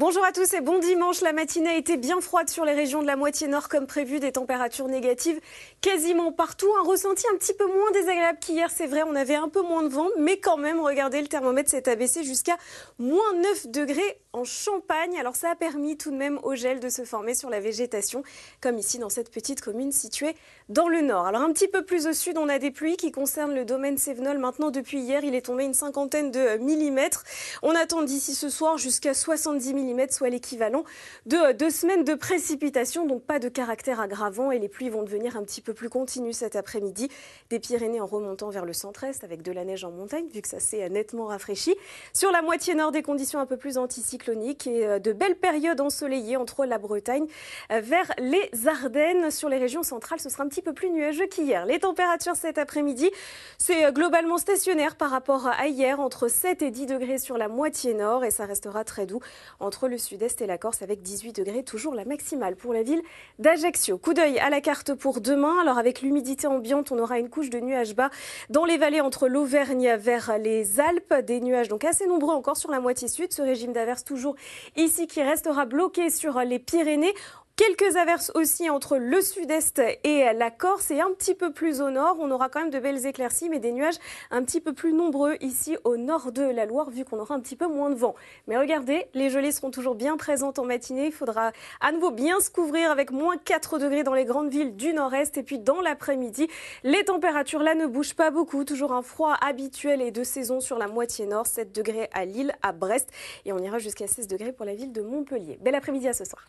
Bonjour à tous et bon dimanche. La matinée a été bien froide sur les régions de la moitié nord comme prévu, des températures négatives quasiment partout. Un ressenti un petit peu moins désagréable qu'hier, c'est vrai, on avait un peu moins de vent, mais quand même, regardez, le thermomètre s'est abaissé jusqu'à moins 9 degrés en Champagne. Alors ça a permis tout de même au gel de se former sur la végétation, comme ici dans cette petite commune située dans le nord. Alors un petit peu plus au sud, on a des pluies qui concernent le domaine Sévenol. Maintenant, depuis hier, il est tombé une cinquantaine de millimètres. On attend d'ici ce soir jusqu'à 70 millimètres soit l'équivalent de euh, deux semaines de précipitations, donc pas de caractère aggravant et les pluies vont devenir un petit peu plus continues cet après-midi. Des Pyrénées en remontant vers le centre-est avec de la neige en montagne, vu que ça s'est euh, nettement rafraîchi. Sur la moitié nord, des conditions un peu plus anticycloniques et euh, de belles périodes ensoleillées entre la Bretagne vers les Ardennes. Sur les régions centrales, ce sera un petit peu plus nuageux qu'hier. Les températures cet après-midi, c'est globalement stationnaire par rapport à hier, entre 7 et 10 degrés sur la moitié nord et ça restera très doux. En entre le sud-est et la Corse avec 18 degrés, toujours la maximale pour la ville d'Ajaccio. Coup d'œil à la carte pour demain. Alors avec l'humidité ambiante, on aura une couche de nuages bas dans les vallées entre l'Auvergne vers les Alpes. Des nuages donc assez nombreux encore sur la moitié sud. Ce régime d'averse toujours ici qui restera bloqué sur les Pyrénées. Quelques averses aussi entre le sud-est et la Corse et un petit peu plus au nord. On aura quand même de belles éclaircies, mais des nuages un petit peu plus nombreux ici au nord de la Loire, vu qu'on aura un petit peu moins de vent. Mais regardez, les gelées seront toujours bien présentes en matinée. Il faudra à nouveau bien se couvrir avec moins 4 degrés dans les grandes villes du nord-est. Et puis dans l'après-midi, les températures là ne bougent pas beaucoup. Toujours un froid habituel et de saison sur la moitié nord, 7 degrés à Lille, à Brest. Et on ira jusqu'à 16 degrés pour la ville de Montpellier. Bel après-midi à ce soir.